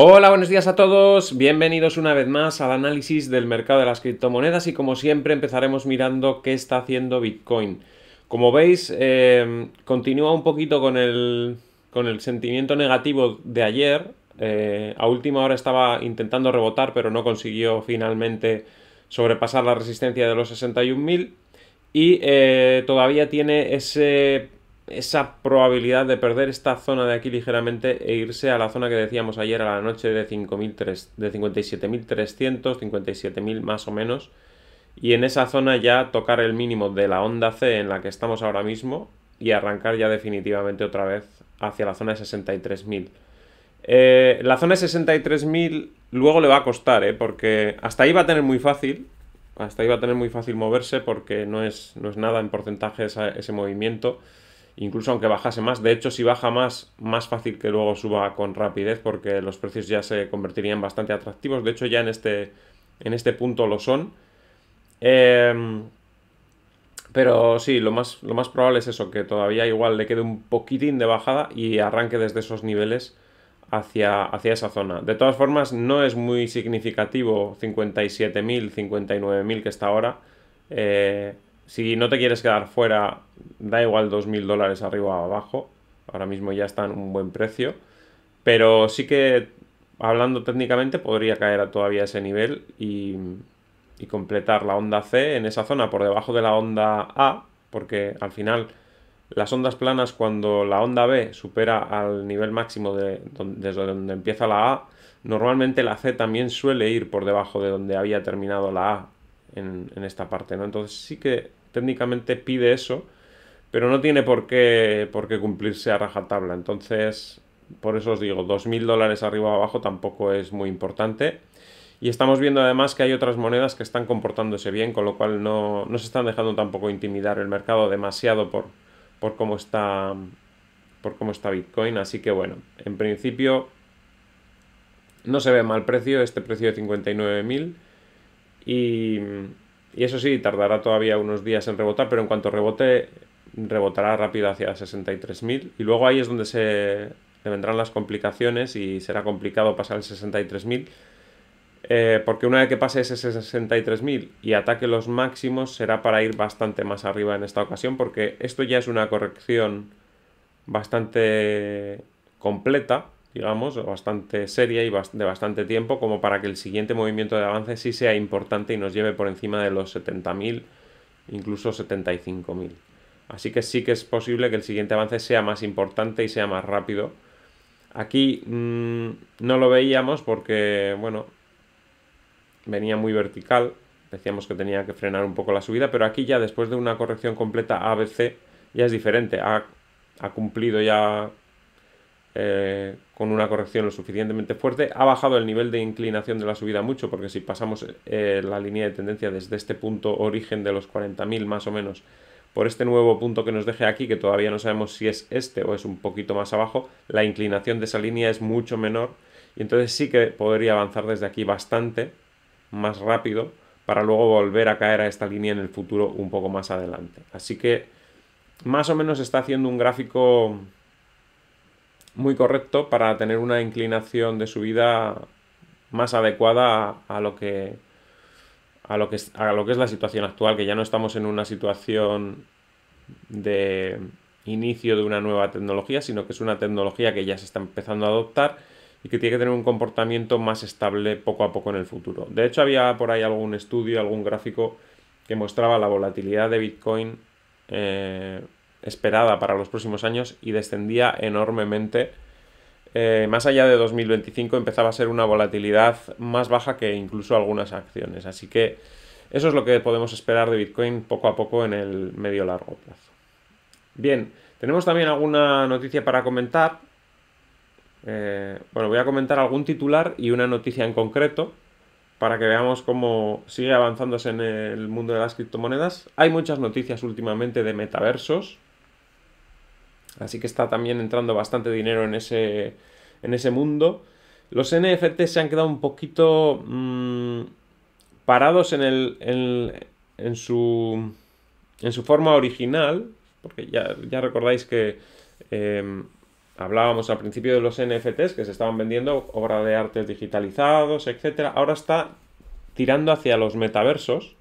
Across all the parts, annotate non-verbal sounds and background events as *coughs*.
Hola, buenos días a todos. Bienvenidos una vez más al análisis del mercado de las criptomonedas y como siempre empezaremos mirando qué está haciendo Bitcoin. Como veis, em, continúa un poquito con el, sentimiento negativo de ayer. Eh, a última hora estaba intentando rebotar, pero no consiguió finalmente sobrepasar la resistencia de los 61.000 y eh, todavía tiene ese esa probabilidad de perder esta zona de aquí ligeramente e irse a la zona que decíamos ayer a la noche de, de 57.300, 57.000 más o menos. Y en esa zona ya tocar el mínimo de la onda C en la que estamos ahora mismo y arrancar ya definitivamente otra vez hacia la zona de 63.000. Eh, la zona de 63.000 luego le va a costar, eh, porque hasta ahí va a tener muy fácil, hasta ahí va a tener muy fácil moverse porque no es, no es nada en porcentaje ese movimiento incluso aunque bajase más. De hecho, si baja más, más fácil que luego suba con rapidez porque los precios ya se convertirían bastante atractivos. De hecho, ya en este, en este punto lo son. Em, pero sí, lo más, lo más probable es eso, que todavía igual le quede un poquitín de bajada y arranque desde esos niveles hacia, hacia esa zona. De todas formas, no es muy significativo 57.000, 59.000 que está ahora. Eh, si no te quieres quedar fuera, da igual 2.000 dólares arriba o abajo. Ahora mismo ya está en un buen precio. Pero sí que, hablando técnicamente, podría caer a todavía ese nivel y, completar la onda C en esa zona por debajo de la onda A, porque al final las ondas planas cuando la onda B supera al nivel máximo de desde donde empieza la A, normalmente la C también suele ir por debajo de donde había terminado la A en, en, esta parte, ¿no? Entonces sí que técnicamente pide eso, pero no tiene por qué, por qué cumplirse a rajatabla. Entonces, por eso os digo, 2.000 dólares arriba o abajo tampoco es muy importante. Y estamos viendo además que hay otras monedas que están comportándose bien, con lo cual no, se están dejando tampoco intimidar el mercado demasiado por, por, cómo está, por cómo está Bitcoin. Así que bueno, en principio no se ve mal precio, este precio de 59.000. Y, y eso sí, tardará todavía unos días en rebotar, pero en cuanto rebote, rebotará rápido hacia 63.000. Y luego ahí es donde se le vendrán las complicaciones y será complicado pasar el 63.000. Eh, porque una vez que pase ese 63.000 y ataque los máximos, será para ir bastante más arriba en esta ocasión, porque esto ya es una corrección bastante completa digamos, bastante seria y de bastante tiempo, como para que el siguiente movimiento de avance sí sea importante y nos lleve por encima de los 70.000, incluso 75.000. Así que sí que es posible que el siguiente avance sea más importante y sea más rápido. Aquí mm, no lo veíamos porque, bueno, venía muy vertical. Decíamos que tenía que frenar un poco la subida, pero aquí ya después de una corrección completa ABC ya es diferente. ha cumplido ya eh, con una corrección lo suficientemente fuerte. Ha bajado el nivel de inclinación de la subida mucho, porque si pasamos eh, la línea de tendencia desde este punto origen de los 40.000 más o menos, por este nuevo punto que nos deje aquí, que todavía no sabemos si es este o es un poquito más abajo, la inclinación de esa línea es mucho menor y entonces sí que podría avanzar desde aquí bastante más rápido para luego volver a caer a esta línea en el futuro un poco más adelante. Así que más o menos está haciendo un gráfico muy correcto para tener una inclinación de subida más adecuada a, lo que a lo que es, a lo que es la situación actual, que ya no estamos en una situación de inicio de una nueva tecnología, sino que es una tecnología que ya se está empezando a adoptar y que tiene que tener un comportamiento más estable poco a poco en el futuro. De hecho, había por ahí algún estudio, algún gráfico que mostraba la volatilidad de Bitcoin eh, esperada para los próximos años y descendía enormemente. Eh, más allá de 2025 empezaba a ser una volatilidad más baja que incluso algunas acciones. Así que eso es lo que podemos esperar de Bitcoin poco a poco en el medio largo plazo. Bien, tenemos también alguna noticia para comentar. Eh, bueno, voy a comentar algún titular y una noticia en concreto para que veamos cómo sigue avanzándose en el mundo de las criptomonedas. Hay muchas noticias últimamente de metaversos, Así que está también entrando bastante dinero en ese, en ese mundo. Los NFTs se han quedado un poquito mm, parados en, el, en, su, en su forma original, porque ya, ya recordáis que em, hablábamos al principio de los NFTs que se estaban vendiendo obra de arte digitalizados, etc. Ahora está tirando hacia los metaversos,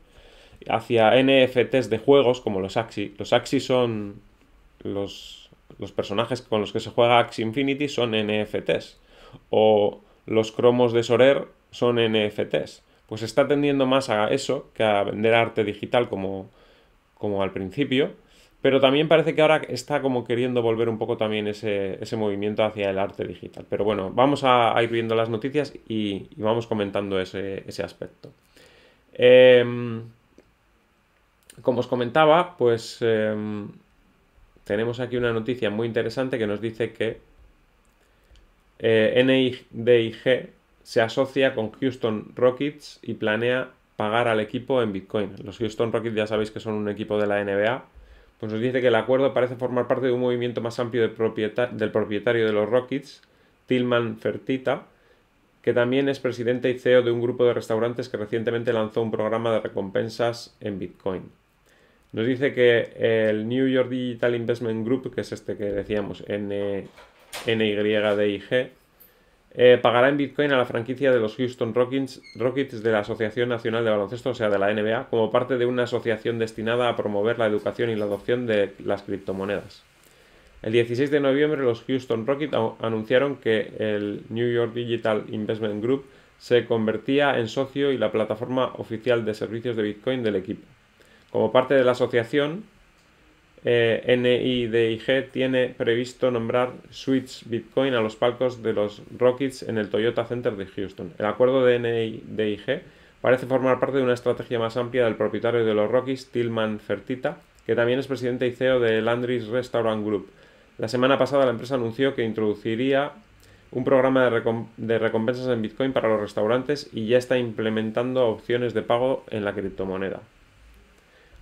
hacia NFTs de juegos como los Axi. Los Axi son los los personajes con los que se juega Axie Infinity son NFTs. O los cromos de Sorer son NFTs. Pues está tendiendo más a eso que a vender arte digital como, como al principio. Pero también parece que ahora está como queriendo volver un poco también ese, movimiento hacia el arte digital. Pero bueno, vamos a, ir viendo las noticias y, vamos comentando ese, aspecto. Em, como os comentaba, pues em, tenemos aquí una noticia muy interesante que nos dice que eh, NIDIG se asocia con Houston Rockets y planea pagar al equipo en Bitcoin. Los Houston Rockets ya sabéis que son un equipo de la NBA. Pues nos dice que el acuerdo parece formar parte de un movimiento más amplio del propietario de los Rockets, Tillman Fertita, que también es presidente y CEO de un grupo de restaurantes que recientemente lanzó un programa de recompensas en Bitcoin. Nos dice que el New York Digital Investment Group, que es este que decíamos, NYDIG, eh, pagará en Bitcoin a la franquicia de los Houston Rockets de la Asociación Nacional de Baloncesto, o sea, de la NBA, como parte de una asociación destinada a promover la educación y la adopción de las criptomonedas. El 16 de noviembre los Houston Rockets anunciaron que el New York Digital Investment Group se convertía en socio y la plataforma oficial de servicios de Bitcoin del equipo. Como parte de la asociación, eh, NIDIG tiene previsto nombrar Switch Bitcoin a los palcos de los Rockets en el Toyota Center de Houston. El acuerdo de NIDIG parece formar parte de una estrategia más amplia del propietario de los Rockets, Tillman Fertita, que también es presidente y CEO de Landry's Restaurant Group. La semana pasada la empresa anunció que introduciría un programa de, recompensas en Bitcoin para los restaurantes y ya está implementando opciones de pago en la criptomoneda.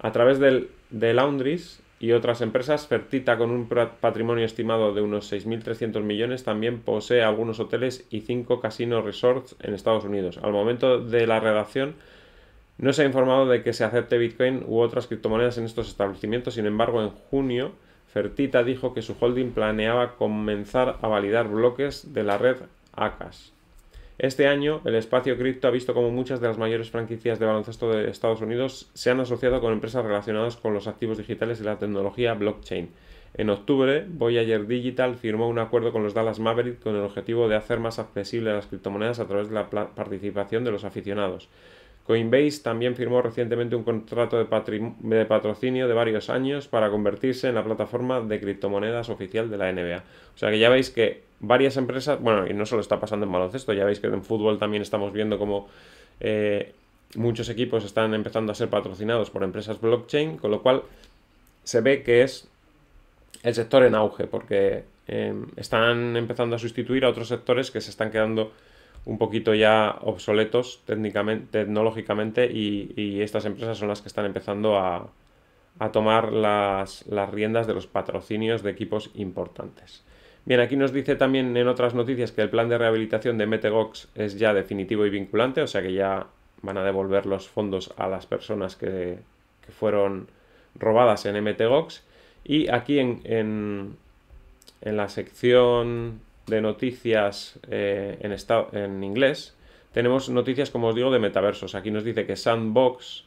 A través del, de Laundries y otras empresas, Fertita, con un patrimonio estimado de unos 6.300 millones, también posee algunos hoteles y cinco casinos resorts en Estados Unidos. Al momento de la redacción, no se ha informado de que se acepte Bitcoin u otras criptomonedas en estos establecimientos. Sin embargo, en junio, Fertita dijo que su holding planeaba comenzar a validar bloques de la red ACAS. Este año, el espacio cripto ha visto como muchas de las mayores franquicias de baloncesto de Estados Unidos se han asociado con empresas relacionadas con los activos digitales y la tecnología blockchain. En octubre, Voyager Digital firmó un acuerdo con los Dallas Mavericks con el objetivo de hacer más accesible las criptomonedas a través de la participación de los aficionados. Coinbase también firmó recientemente un contrato de, de, patrocinio de varios años para convertirse en la plataforma de criptomonedas oficial de la NBA. O sea que ya veis que varias empresas, bueno, y no solo está pasando en baloncesto, ya veis que en fútbol también estamos viendo como eh, muchos equipos están empezando a ser patrocinados por empresas blockchain, con lo cual se ve que es el sector en auge, porque em, están empezando a sustituir a otros sectores que se están quedando un poquito ya obsoletos técnicamente, tecnológicamente y, estas empresas son las que están empezando a, tomar las, las riendas de los patrocinios de equipos importantes. Bien, aquí nos dice también en otras noticias que el plan de rehabilitación de Metegox es ya definitivo y vinculante, o sea que ya van a devolver los fondos a las personas que, fueron robadas en MTGOX. Y aquí en, la sección de noticias eh, en, en inglés tenemos noticias, como os digo, de metaversos. Aquí nos dice que Sandbox,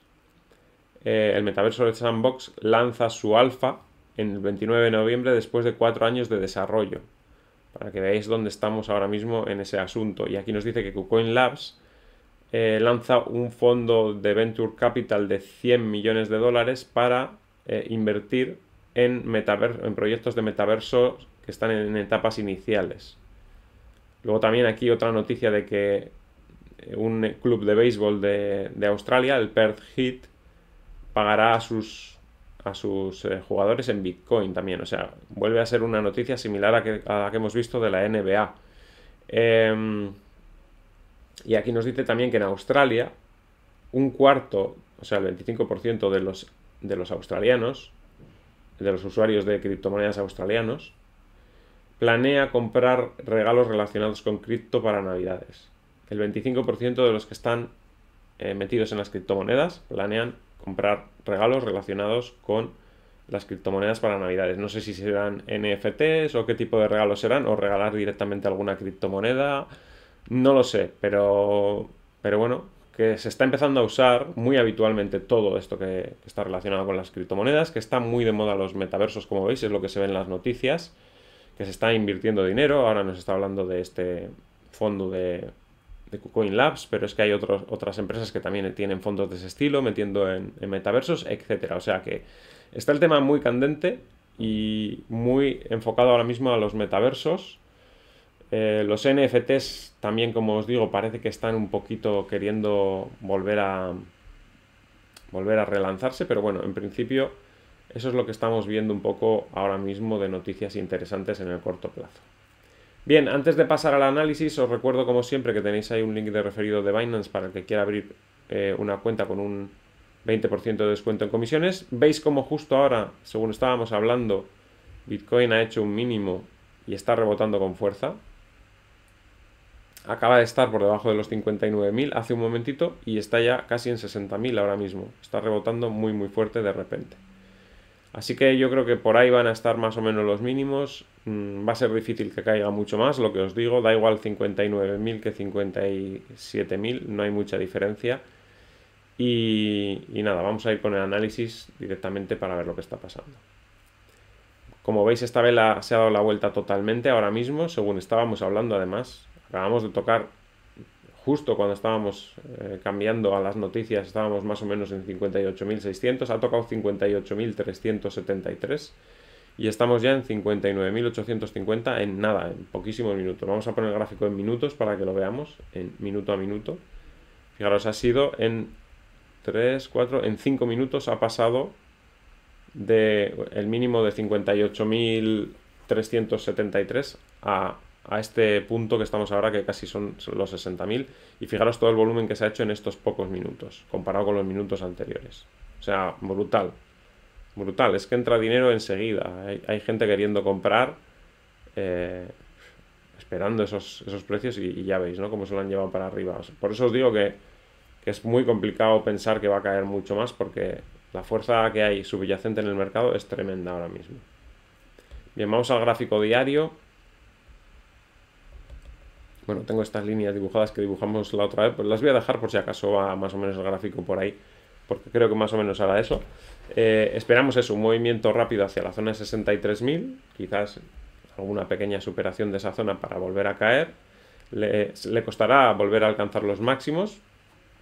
eh, el metaverso de Sandbox, lanza su alfa en el 29 de noviembre después de cuatro años de desarrollo. Para que veáis dónde estamos ahora mismo en ese asunto. Y aquí nos dice que KuCoin Labs eh, lanza un fondo de Venture Capital de 100 millones de dólares para eh, invertir en, en proyectos de metaverso que están en, etapas iniciales. Luego también aquí otra noticia de que eh, un club de béisbol de, de Australia, el Perth Heat, pagará a sus sus eh, jugadores en Bitcoin también. O sea, vuelve a ser una noticia similar a, la que hemos visto de la NBA. Em, y aquí nos dice también que en Australia, un cuarto, o sea, el 25% de los, de los australianos, de los usuarios de criptomonedas australianos, planea comprar regalos relacionados con cripto para Navidades. El 25% de los que están eh, metidos en las criptomonedas planean comprar regalos relacionados con las criptomonedas para navidades. No sé si serán NFTs o qué tipo de regalos serán, o regalar directamente alguna criptomoneda, no lo sé, pero, pero bueno, que se está empezando a usar muy habitualmente todo esto que, que, está relacionado con las criptomonedas, que están muy de moda los metaversos, como veis, es lo que se ve en las noticias, que se está invirtiendo dinero, ahora nos está hablando de este fondo de de Coin Labs, pero es que hay otras empresas que también tienen fondos de ese estilo, metiendo en, metaversos, etcétera. O sea que está el tema muy candente y muy enfocado ahora mismo a los metaversos. Eh, los NFTs también, como os digo, parece que están un poquito queriendo volver a volver a relanzarse, pero bueno, en principio eso es lo que estamos viendo un poco ahora mismo de noticias interesantes en el corto plazo. Bien, antes de pasar al análisis, os recuerdo como siempre que tenéis ahí un link de referido de Binance para el que quiera abrir eh, una cuenta con un 20% de descuento en comisiones. Veis como justo ahora, según estábamos hablando, Bitcoin ha hecho un mínimo y está rebotando con fuerza. Acaba de estar por debajo de los 59.000 hace un momentito y está ya casi en 60.000 ahora mismo. Está rebotando muy muy fuerte de repente. Así que yo creo que por ahí van a estar más o menos los mínimos. Mm, va a ser difícil que caiga mucho más, lo que os digo. Da igual 59.000 que 57.000, no hay mucha diferencia. Y, y, nada, vamos a ir con el análisis directamente para ver lo que está pasando. Como veis, esta vela se ha dado la vuelta totalmente ahora mismo, según estábamos hablando además. Acabamos de tocar justo cuando estábamos eh, cambiando a las noticias, estábamos más o menos en 58.600, ha tocado 58.373 y estamos ya en 59.850 en nada, en poquísimos minutos. Vamos a poner el gráfico en minutos para que lo veamos, en minuto a minuto. Fijaros, ha sido en 3, 4, en 5 minutos ha pasado de el mínimo de 58.373 a a este punto que estamos ahora, que casi son los 60.000. Y fijaros todo el volumen que se ha hecho en estos pocos minutos, comparado con los minutos anteriores. O sea, brutal. Brutal. Es que entra dinero enseguida. Hay, gente queriendo comprar, eh, esperando esos, precios y, ya veis, ¿no? Cómo se lo han llevado para arriba. por eso os digo que, que es muy complicado pensar que va a caer mucho más porque la fuerza que hay subyacente en el mercado es tremenda ahora mismo. Bien, vamos al gráfico diario. Bueno, tengo estas líneas dibujadas que dibujamos la otra vez, pues las voy a dejar por si acaso va más o menos el gráfico por ahí, porque creo que más o menos hará eso. Eh, esperamos eso, un movimiento rápido hacia la zona de 63.000, quizás alguna pequeña superación de esa zona para volver a caer. Le, costará volver a alcanzar los máximos,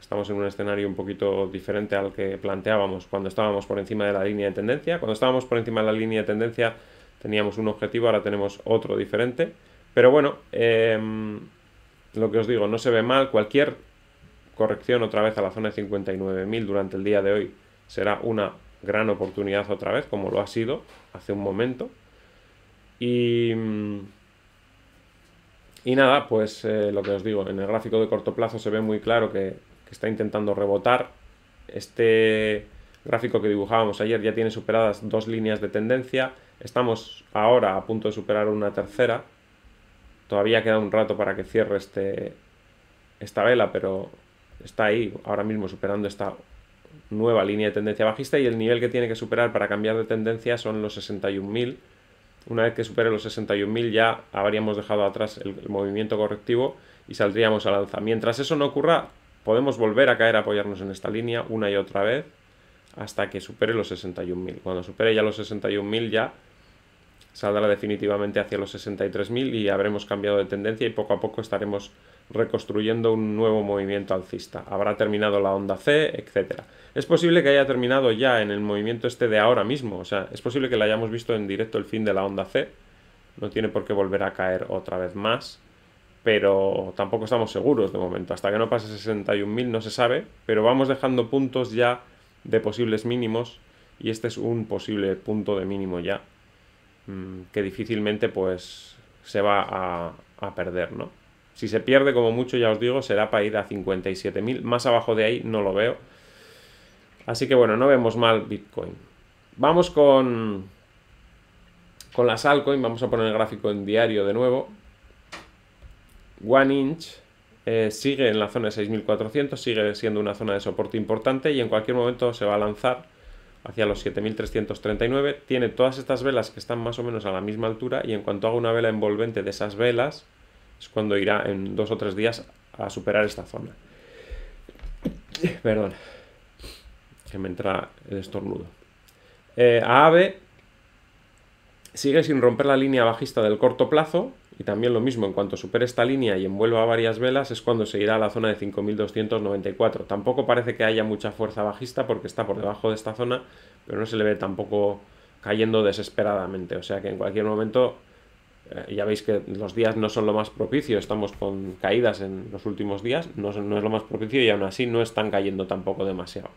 estamos en un escenario un poquito diferente al que planteábamos cuando estábamos por encima de la línea de tendencia. Cuando estábamos por encima de la línea de tendencia teníamos un objetivo, ahora tenemos otro diferente. Pero bueno, em, lo que os digo, no se ve mal. Cualquier corrección otra vez a la zona de 59.000 durante el día de hoy será una gran oportunidad otra vez, como lo ha sido hace un momento. Y, nada, pues eh, lo que os digo, en el gráfico de corto plazo se ve muy claro que está intentando rebotar. Este gráfico que dibujábamos ayer ya tiene superadas dos líneas de tendencia. Estamos ahora a punto de superar una tercera Todavía queda un rato para que cierre este, esta vela, pero está ahí ahora mismo superando esta nueva línea de tendencia bajista y el nivel que tiene que superar para cambiar de tendencia son los 61.000. Una vez que supere los 61.000 ya habríamos dejado atrás el, movimiento correctivo y saldríamos al alza. Mientras eso no ocurra, podemos volver a caer a apoyarnos en esta línea una y otra vez hasta que supere los 61.000. Cuando supere ya los 61.000 ya saldrá definitivamente hacia los 63.000 y habremos cambiado de tendencia y poco a poco estaremos reconstruyendo un nuevo movimiento alcista. Habrá terminado la onda C, etc. Es posible que haya terminado ya en el movimiento este de ahora mismo, o sea, es posible que la hayamos visto en directo el fin de la onda C, no tiene por qué volver a caer otra vez más, pero tampoco estamos seguros de momento, hasta que no pase 61.000 no se sabe, pero vamos dejando puntos ya de posibles mínimos y este es un posible punto de mínimo ya Mm, que difícilmente pues se va a, perder, ¿no? Si se pierde, como mucho, ya os digo, será para ir a 57.000. Más abajo de ahí no lo veo. Así que bueno, no vemos mal Bitcoin. Vamos con, con las altcoins. Vamos a poner el gráfico en diario de nuevo. One Inch eh, sigue en la zona de 6.400. Sigue siendo una zona de soporte importante y en cualquier momento se va a lanzar hacia los 7339, tiene todas estas velas que están más o menos a la misma altura y en cuanto haga una vela envolvente de esas velas es cuando irá en dos o tres días a superar esta zona. *coughs* Perdón, que me entra el estornudo. Eh, Aave AVE sigue sin romper la línea bajista del corto plazo, y también lo mismo, en cuanto supere esta línea y envuelva varias velas es cuando se irá a la zona de 5.294. Tampoco parece que haya mucha fuerza bajista porque está por debajo de esta zona, pero no se le ve tampoco cayendo desesperadamente. O sea que en cualquier momento eh, ya veis que los días no son lo más propicio, estamos con caídas en los últimos días, no, no es lo más propicio y aún así no están cayendo tampoco demasiado.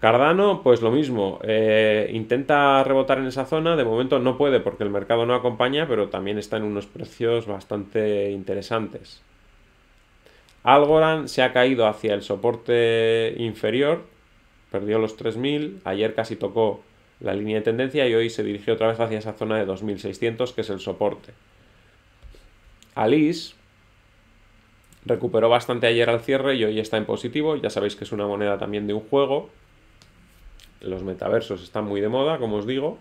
Cardano, pues lo mismo, eh, intenta rebotar en esa zona, de momento no puede porque el mercado no acompaña, pero también está en unos precios bastante interesantes. Algorand se ha caído hacia el soporte inferior, perdió los 3.000, ayer casi tocó la línea de tendencia y hoy se dirigió otra vez hacia esa zona de 2.600 que es el soporte. Alice recuperó bastante ayer al cierre y hoy está en positivo, ya sabéis que es una moneda también de un juego los metaversos están muy de moda, como os digo.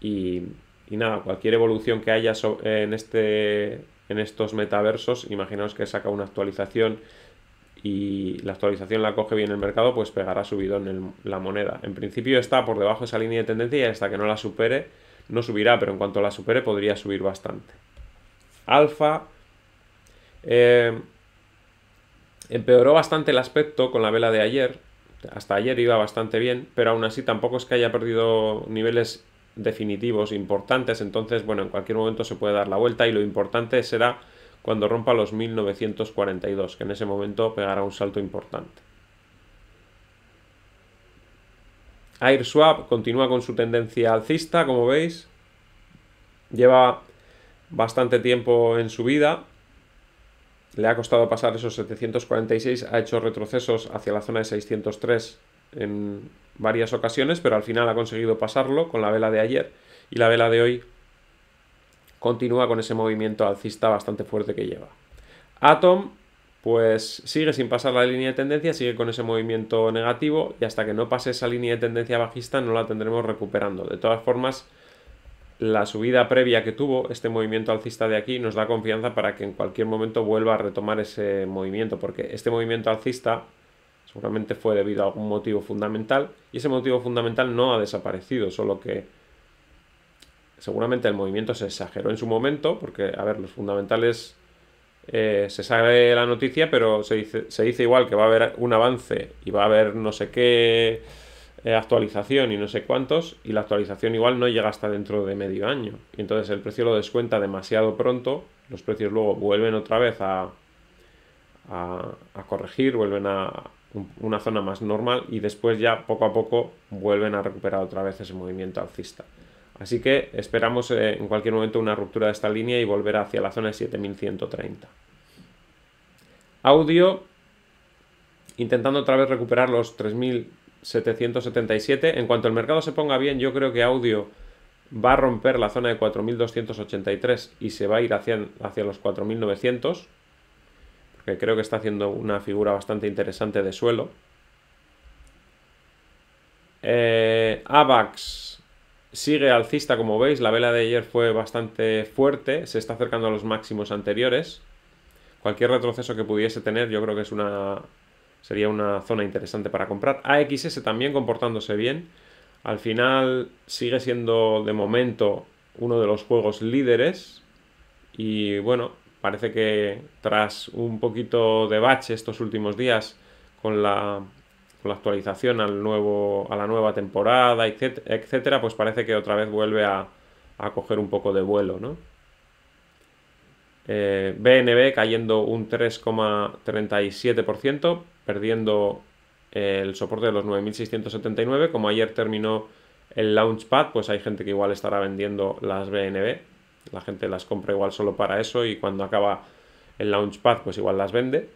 Y, nada, cualquier evolución que haya en, este, en estos metaversos, imaginaos que saca una actualización y la actualización la coge bien el mercado, pues pegará subido en la moneda. En principio está por debajo de esa línea de tendencia y hasta que no la supere, no subirá, pero en cuanto la supere podría subir bastante. Alfa eh, empeoró bastante el aspecto con la vela de ayer, hasta ayer iba bastante bien, pero aún así tampoco es que haya perdido niveles definitivos importantes, entonces bueno, en cualquier momento se puede dar la vuelta y lo importante será cuando rompa los 1942, que en ese momento pegará un salto importante. AirSwap continúa con su tendencia alcista, como veis, lleva bastante tiempo en su vida. Le ha costado pasar esos 746, ha hecho retrocesos hacia la zona de 603 en varias ocasiones, pero al final ha conseguido pasarlo con la vela de ayer y la vela de hoy continúa con ese movimiento alcista bastante fuerte que lleva. Atom pues sigue sin pasar la línea de tendencia, sigue con ese movimiento negativo y hasta que no pase esa línea de tendencia bajista no la tendremos recuperando. De todas formas, la subida previa que tuvo este movimiento alcista de aquí nos da confianza para que en cualquier momento vuelva a retomar ese movimiento, porque este movimiento alcista seguramente fue debido a algún motivo fundamental y ese motivo fundamental no ha desaparecido, solo que seguramente el movimiento se exageró en su momento, porque, a ver, los fundamentales eh, se sabe la noticia, pero se se dice igual que va a haber un avance y va a haber no sé qué eh, actualización y no sé cuántos, y la actualización igual no llega hasta dentro de medio año. Y entonces el precio lo descuenta demasiado pronto, los precios luego vuelven otra vez a, corregir, vuelven a una zona más normal y después ya poco a poco vuelven a recuperar otra vez ese movimiento alcista. Así que esperamos eh, en cualquier momento una ruptura de esta línea y volver hacia la zona de 7130. Audio intentando otra vez recuperar los 3000 777. En cuanto el mercado se ponga bien, yo creo que audio va a romper la zona de 4.283 y se va a ir hacia, hacia los 4.900, porque creo que está haciendo una figura bastante interesante de suelo. Eh, AVAX sigue alcista, como veis, la vela de ayer fue bastante fuerte, se está acercando a los máximos anteriores. Cualquier retroceso que pudiese tener, yo creo que es una Sería una zona interesante para comprar. AXS también comportándose bien. Al final sigue siendo de momento uno de los juegos líderes. Y bueno, parece que tras un poquito de bache estos últimos días con la, actualización al nuevo, a la nueva temporada, etcétera, pues parece que otra vez vuelve a, coger un poco de vuelo, ¿no? BNB eh, cayendo un 3,37%, perdiendo eh, el soporte de los 9.679. Como ayer terminó el Launchpad, pues hay gente que igual estará vendiendo las BNB. La gente las compra igual solo para eso y cuando acaba el Launchpad, pues igual las vende.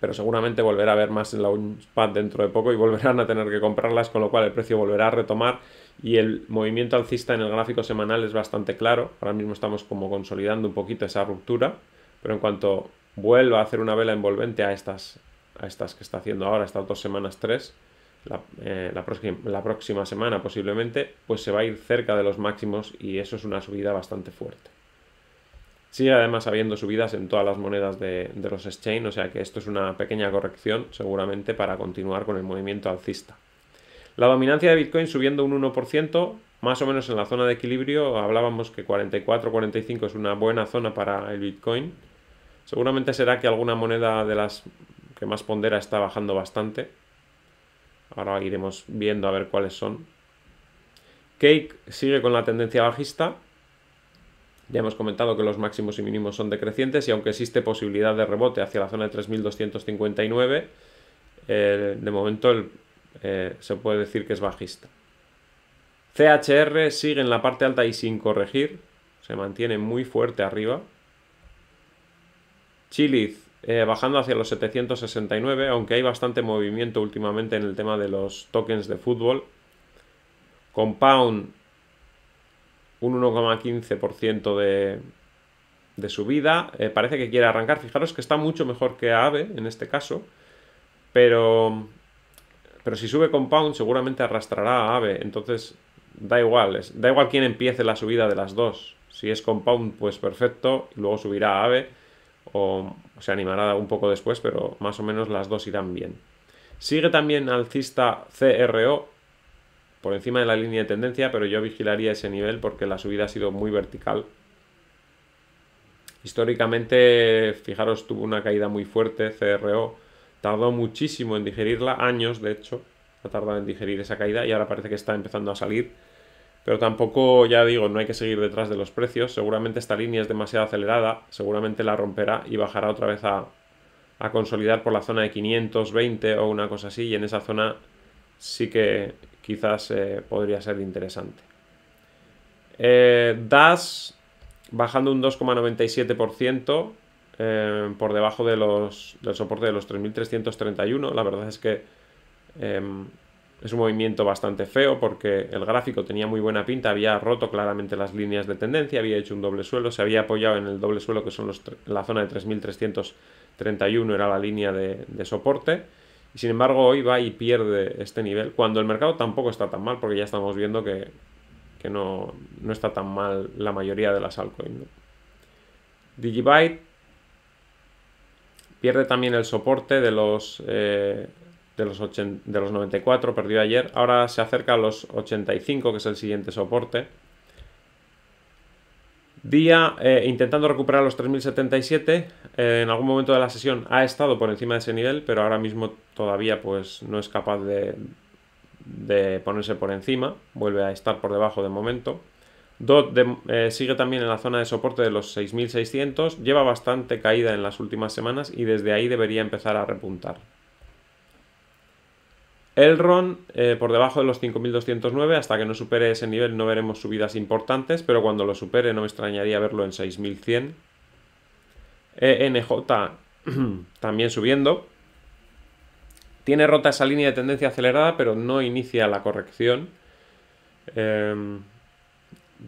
Pero seguramente volverá a haber más en Launchpad dentro de poco y *laughs* volverán a tener que comprarlas, con lo cual el precio volverá a retomar y el movimiento alcista en el gráfico semanal es bastante claro. Ahora mismo estamos como consolidando un poquito esa ruptura, pero en cuanto vuelva a hacer una vela envolvente a estas, a estas que está haciendo ahora, estas dos semanas, tres, la, eh, la, próxima semana posiblemente, pues se va a ir cerca de los máximos y eso es una subida bastante fuerte. Sigue además habiendo subidas en todas las monedas de, de los exchange, o sea que esto es una pequeña corrección seguramente para continuar con el movimiento alcista. La dominancia de Bitcoin subiendo un 1%, más o menos en la zona de equilibrio, hablábamos que 44-45 es una buena zona para el Bitcoin Seguramente será que alguna moneda de las que más pondera está bajando bastante. Ahora iremos viendo a ver cuáles son. Cake sigue con la tendencia bajista. Ya hemos comentado que los máximos y mínimos son decrecientes y aunque existe posibilidad de rebote hacia la zona de 3.259, eh, de momento eh, se puede decir que es bajista. CHR sigue en la parte alta y sin corregir, se mantiene muy fuerte arriba, Chiliz eh, bajando hacia los 769, aunque hay bastante movimiento últimamente en el tema de los tokens de fútbol. Compound un 1,15% de, de subida. Eh, parece que quiere arrancar. Fijaros que está mucho mejor que AVE en este caso. Pero, pero si sube Compound seguramente arrastrará a AVE. Entonces da igual. da igual quién empiece la subida de las dos. Si es Compound pues perfecto. luego subirá a AVE o se animará un poco después, pero más o menos las dos irán bien. Sigue también alcista CRO por encima de la línea de tendencia, pero yo vigilaría ese nivel porque la subida ha sido muy vertical. Históricamente, fijaros, tuvo una caída muy fuerte, CRO tardó muchísimo en digerirla, años de hecho, ha tardado en digerir esa caída y ahora parece que está empezando a salir pero tampoco, ya digo, no hay que seguir detrás de los precios. Seguramente esta línea es demasiado acelerada, seguramente la romperá y bajará otra vez a, consolidar por la zona de 520 o una cosa así, y en esa zona sí que quizás eh, podría ser interesante. Eh, DAS bajando un 2,97% eh, por debajo de los, del soporte de los 3.331. La verdad es que em, es un movimiento bastante feo porque el gráfico tenía muy buena pinta, había roto claramente las líneas de tendencia, había hecho un doble suelo, se había apoyado en el doble suelo que son la zona de 3.331 era la línea de, soporte. Y sin embargo hoy va y pierde este nivel cuando el mercado tampoco está tan mal porque ya estamos viendo que, no, está tan mal la mayoría de las altcoins. Digibyte pierde también el soporte de los eh, de los, 80, de los 94, perdió ayer. Ahora se acerca a los 85, que es el siguiente soporte. Día eh, intentando recuperar los 3077. Eh, en algún momento de la sesión ha estado por encima de ese nivel, pero ahora mismo todavía pues, no es capaz de, ponerse por encima. Vuelve a estar por debajo de momento. DOT eh, sigue también en la zona de soporte de los 6600. Lleva bastante caída en las últimas semanas y desde ahí debería empezar a repuntar. Elron eh, por debajo de los 5.209, hasta que no supere ese nivel no veremos subidas importantes, pero cuando lo supere no me extrañaría verlo en 6.100. ENJ *clears throat* también subiendo. Tiene rota esa línea de tendencia acelerada, pero no inicia la corrección. Em,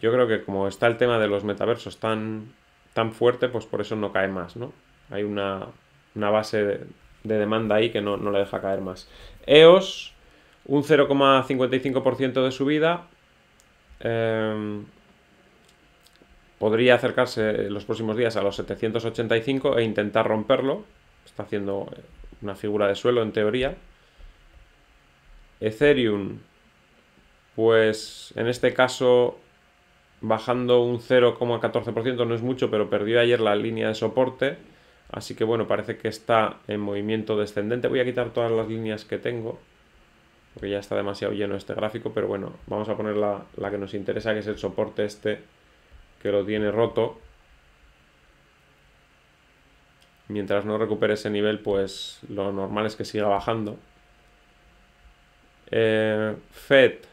yo creo que como está el tema de los metaversos tan, tan fuerte, pues por eso no cae más, ¿no? Hay una, base de, demanda ahí que no, no le deja caer más. EOS, un 0,55% de subida. Em, podría acercarse los próximos días a los 785 e intentar romperlo. Está haciendo una figura de suelo en teoría. Ethereum, pues en este caso bajando un 0,14%, no es mucho, pero perdió ayer la línea de soporte Así que bueno, parece que está en movimiento descendente. Voy a quitar todas las líneas que tengo, porque ya está demasiado lleno este gráfico, pero bueno, vamos a poner la, que nos interesa, que es el soporte este, que lo tiene roto. Mientras no recupere ese nivel, pues lo normal es que siga bajando. Eh, FED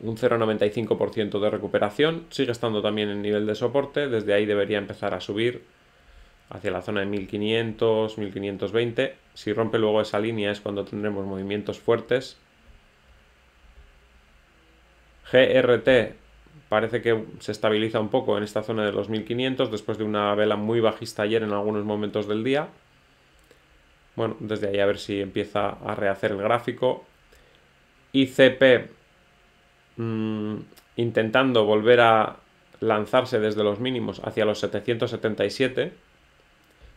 un 0,95% de recuperación, sigue estando también en nivel de soporte, desde ahí debería empezar a subir hacia la zona de 1500, 1520. Si rompe luego esa línea es cuando tendremos movimientos fuertes. GRT parece que se estabiliza un poco en esta zona de los 1500 después de una vela muy bajista ayer en algunos momentos del día. Bueno, desde ahí a ver si empieza a rehacer el gráfico. ICP Mm, intentando volver a lanzarse desde los mínimos hacia los 777.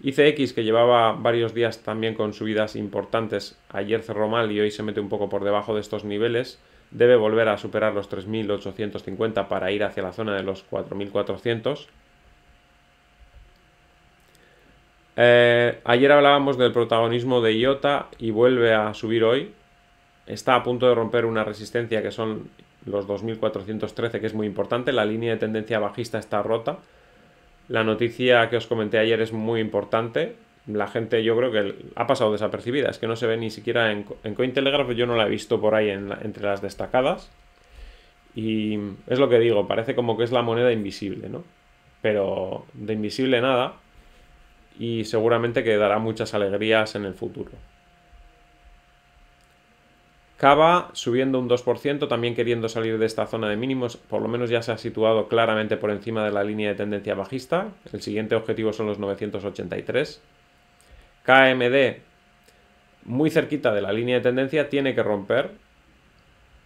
ICX, que llevaba varios días también con subidas importantes, ayer cerró mal y hoy se mete un poco por debajo de estos niveles, debe volver a superar los 3.850 para ir hacia la zona de los 4.400. Eh, ayer hablábamos del protagonismo de IOTA y vuelve a subir hoy. Está a punto de romper una resistencia que son los 2.413, que es muy importante. La línea de tendencia bajista está rota. La noticia que os comenté ayer es muy importante. La gente yo creo que ha pasado desapercibida. Es que no se ve ni siquiera en, Cointelegraph. Yo no la he visto por ahí entre las destacadas. Y es lo que digo, parece como que es la moneda invisible, ¿no? Pero de invisible nada. Y seguramente que dará muchas alegrías en el futuro. Cava subiendo un 2%, también queriendo salir de esta zona de mínimos, por lo menos ya se ha situado claramente por encima de la línea de tendencia bajista. El siguiente objetivo son los 983. KMD muy cerquita de la línea de tendencia tiene que romper.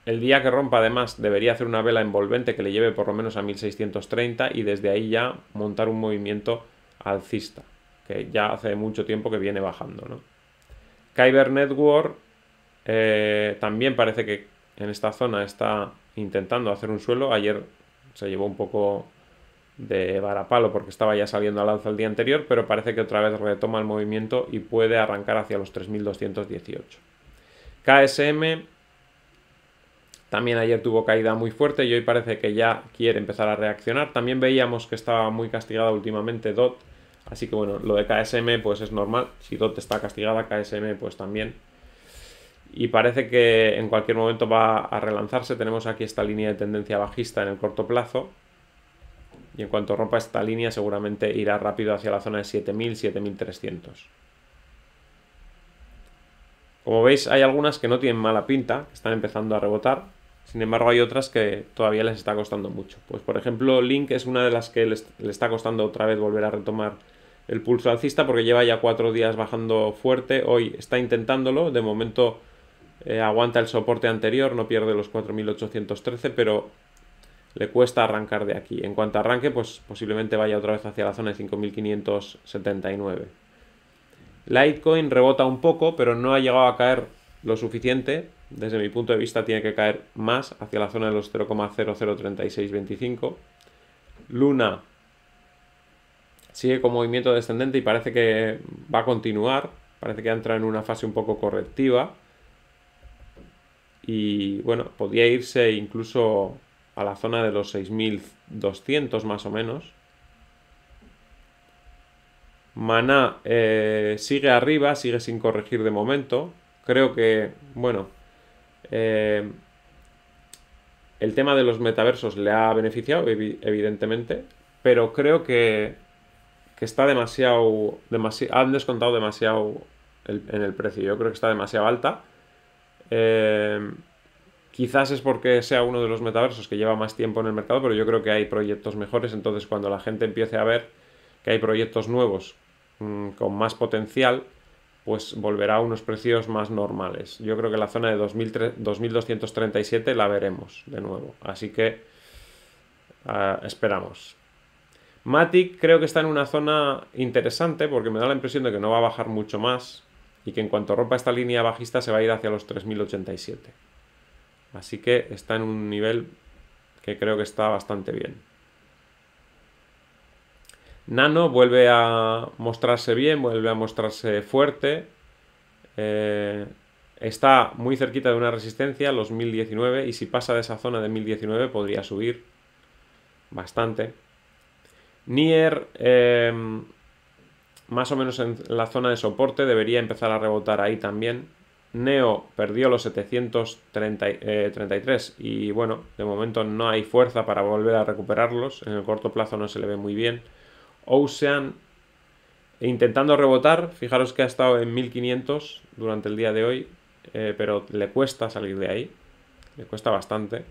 El día que rompa además debería hacer una vela envolvente que le lleve por lo menos a 1630 y desde ahí ya montar un movimiento alcista, que ya hace mucho tiempo que viene bajando. ¿no? Kyber Network eh, también parece que en esta zona está intentando hacer un suelo. Ayer se llevó un poco de varapalo porque estaba ya saliendo al alza el día anterior, pero parece que otra vez retoma el movimiento y puede arrancar hacia los 3.218. KSM también ayer tuvo caída muy fuerte y hoy parece que ya quiere empezar a reaccionar. También veíamos que estaba muy castigada últimamente DOT, así que bueno, lo de KSM pues es normal. Si DOT está castigada, KSM pues también y parece que en cualquier momento va a relanzarse. Tenemos aquí esta línea de tendencia bajista en el corto plazo y en cuanto rompa esta línea seguramente irá rápido hacia la zona de 7.000, 7.300. Como veis hay algunas que no tienen mala pinta, que están empezando a rebotar, sin embargo hay otras que todavía les está costando mucho. Pues por ejemplo Link es una de las que le está costando otra vez volver a retomar el pulso alcista porque lleva ya cuatro días bajando fuerte, hoy está intentándolo, de momento eh, aguanta el soporte anterior, no pierde los 4.813, pero le cuesta arrancar de aquí. En cuanto arranque, pues posiblemente vaya otra vez hacia la zona de 5.579. Litecoin rebota un poco, pero no ha llegado a caer lo suficiente. Desde mi punto de vista tiene que caer más hacia la zona de los 0,003625. Luna sigue con movimiento descendente y parece que va a continuar. Parece que entra en una fase un poco correctiva y bueno, podía irse incluso a la zona de los 6.200 más o menos. Maná eh, sigue arriba, sigue sin corregir de momento. Creo que, bueno, eh, el tema de los metaversos le ha beneficiado, evidentemente, pero creo que, está demasiado, demasiado... Han descontado demasiado en el precio. Yo creo que está demasiado alta. Eh, quizás es porque sea uno de los metaversos que lleva más tiempo en el mercado, pero yo creo que hay proyectos mejores, entonces cuando la gente empiece a ver que hay proyectos nuevos mm, con más potencial, pues volverá a unos precios más normales. Yo creo que la zona de 2237 la veremos de nuevo, así que ah, esperamos. Matic creo que está en una zona interesante porque me da la impresión de que no va a bajar mucho más, y que en cuanto rompa esta línea bajista se va a ir hacia los 3.087. Así que está en un nivel que creo que está bastante bien. Nano vuelve a mostrarse bien, vuelve a mostrarse fuerte. Eh, está muy cerquita de una resistencia, los 1019, y si pasa de esa zona de 1019 podría subir bastante. Nier... Eh, más o menos en la zona de soporte, debería empezar a rebotar ahí también. Neo perdió los 733 eh, y bueno, de momento no hay fuerza para volver a recuperarlos, en el corto plazo no se le ve muy bien. Ocean intentando rebotar, fijaros que ha estado en 1500 durante el día de hoy, eh, pero le cuesta salir de ahí, le cuesta bastante.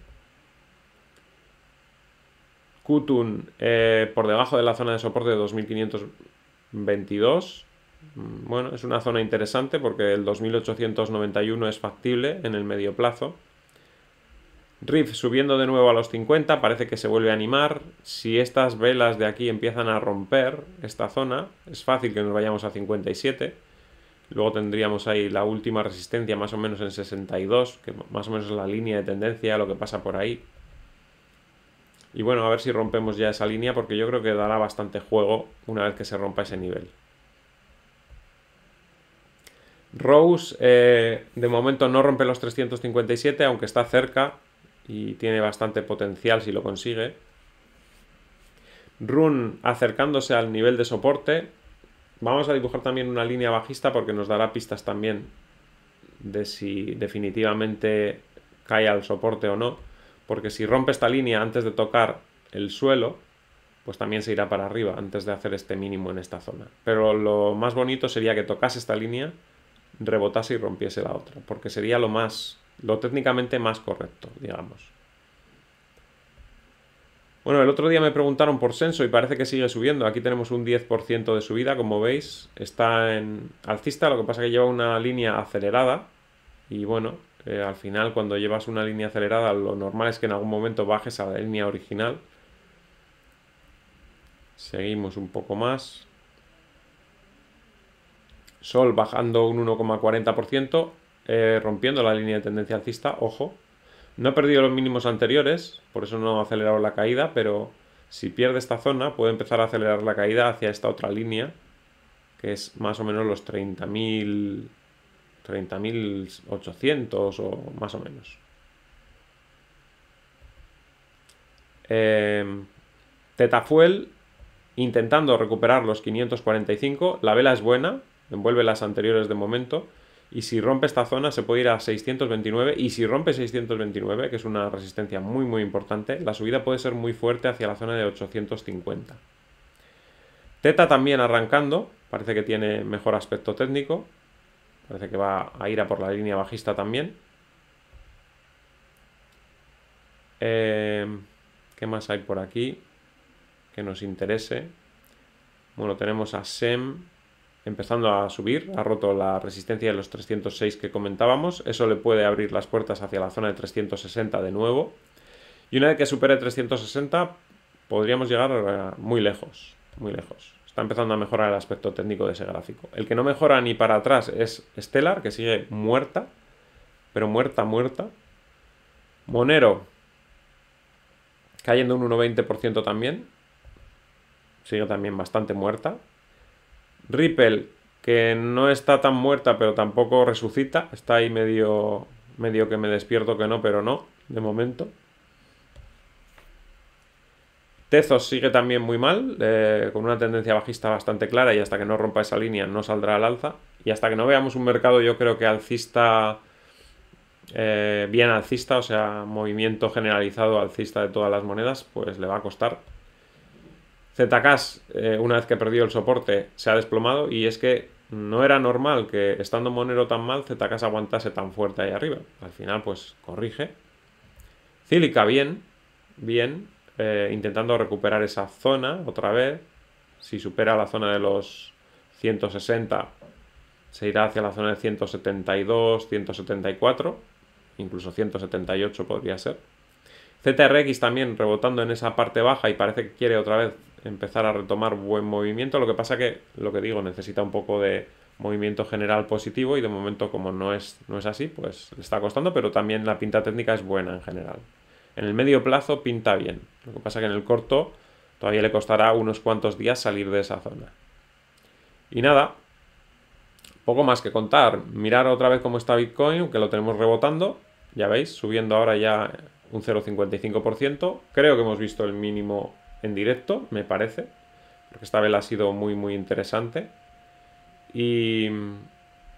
Kutun eh, por debajo de la zona de soporte de 2500 22. Mm, bueno, es una zona interesante porque el 2891 es factible en el medio plazo. RIF subiendo de nuevo a los 50, parece que se vuelve a animar. Si estas velas de aquí empiezan a romper esta zona, es fácil que nos vayamos a 57. Luego tendríamos ahí la última resistencia más o menos en 62, que más o menos es la línea de tendencia, lo que pasa por ahí. Y bueno, a ver si rompemos ya esa línea porque yo creo que dará bastante juego una vez que se rompa ese nivel. Rose eh, de momento no rompe los 357, aunque está cerca y tiene bastante potencial si lo consigue. Rune acercándose al nivel de soporte. Vamos a dibujar también una línea bajista porque nos dará pistas también de si definitivamente cae al soporte o no porque si rompe esta línea antes de tocar el suelo, pues también se irá para arriba antes de hacer este mínimo en esta zona. Pero lo más bonito sería que tocase esta línea, rebotase y rompiese la otra, porque sería lo más, lo técnicamente más correcto, digamos. Bueno, el otro día me preguntaron por censo y parece que sigue subiendo. Aquí tenemos un 10% de subida, como veis. Está en alcista, lo que pasa que lleva una línea acelerada. Y bueno, eh, al final, cuando llevas una línea acelerada, lo normal es que en algún momento bajes a la línea original. Seguimos un poco más. Sol bajando un 1,40%, eh, rompiendo la línea de tendencia alcista, ojo. No ha perdido los mínimos anteriores, por eso no ha acelerado la caída, pero si pierde esta zona puede empezar a acelerar la caída hacia esta otra línea, que es más o menos los 30.000 30.800 o más o menos. Em, Teta Fuel intentando recuperar los 545. La vela es buena, envuelve las anteriores de momento. Y si rompe esta zona se puede ir a 629. Y si rompe 629, que es una resistencia muy muy importante, la subida puede ser muy fuerte hacia la zona de 850. Teta también arrancando, parece que tiene mejor aspecto técnico. Parece que va a ir a por la línea bajista también. Em, ¿Qué más hay por aquí que nos interese? Bueno, tenemos a SEM empezando a subir. Ha roto la resistencia de los 306 que comentábamos. Eso le puede abrir las puertas hacia la zona de 360 de nuevo. Y una vez que supere 360, podríamos llegar muy lejos, muy lejos está empezando a mejorar el aspecto técnico de ese gráfico. El que no mejora ni para atrás es Stellar, que sigue muerta, pero muerta, muerta. Monero, cayendo un 1,20% también, sigue también bastante muerta. Ripple, que no está tan muerta, pero tampoco resucita, está ahí medio, medio que me despierto que no, pero no, de momento. Tezos sigue también muy mal, eh, con una tendencia bajista bastante clara y hasta que no rompa esa línea no saldrá al alza. Y hasta que no veamos un mercado, yo creo que alcista, eh, bien alcista, o sea, movimiento generalizado alcista de todas las monedas, pues le va a costar. Zcash, eh, una vez que perdió el soporte, se ha desplomado y es que no era normal que estando Monero tan mal, Zcash aguantase tan fuerte ahí arriba. Al final, pues corrige. Cílica bien, bien, eh, intentando recuperar esa zona otra vez. Si supera la zona de los 160, se irá hacia la zona de 172, 174, incluso 178 podría ser. ZRX también rebotando en esa parte baja y parece que quiere otra vez empezar a retomar buen movimiento. Lo que pasa que, lo que digo, necesita un poco de movimiento general positivo y de momento como no es, no es así, pues le está costando, pero también la pinta técnica es buena en general. En el medio plazo pinta bien. Lo que pasa que en el corto todavía le costará unos cuantos días salir de esa zona. Y nada, poco más que contar. Mirar otra vez cómo está Bitcoin, que lo tenemos rebotando. Ya veis, subiendo ahora ya un 0,55%. Creo que hemos visto el mínimo en directo, me parece. Porque esta vela ha sido muy, muy interesante. Y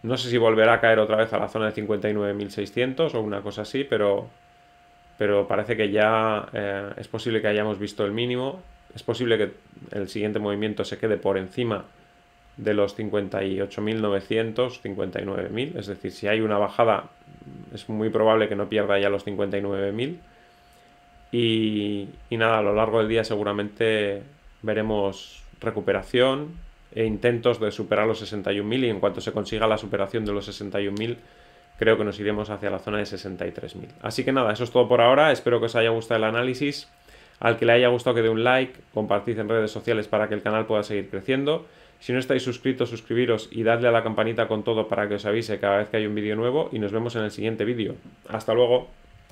no sé si volverá a caer otra vez a la zona de 59.600 o una cosa así, pero pero parece que ya eh, es posible que hayamos visto el mínimo, es posible que el siguiente movimiento se quede por encima de los 58.900, 59.000, es decir, si hay una bajada es muy probable que no pierda ya los 59.000 y nada, a lo largo del día seguramente veremos recuperación e intentos de superar los 61.000 y en cuanto se consiga la superación de los 61.000 creo que nos iremos hacia la zona de 63.000. Así que nada, eso es todo por ahora. Espero que os haya gustado el análisis. Al que le haya gustado que dé un like, compartid en redes sociales para que el canal pueda seguir creciendo. Si no estáis suscritos, suscribiros y dadle a la campanita con todo para que os avise cada vez que hay un vídeo nuevo y nos vemos en el siguiente vídeo. Hasta luego.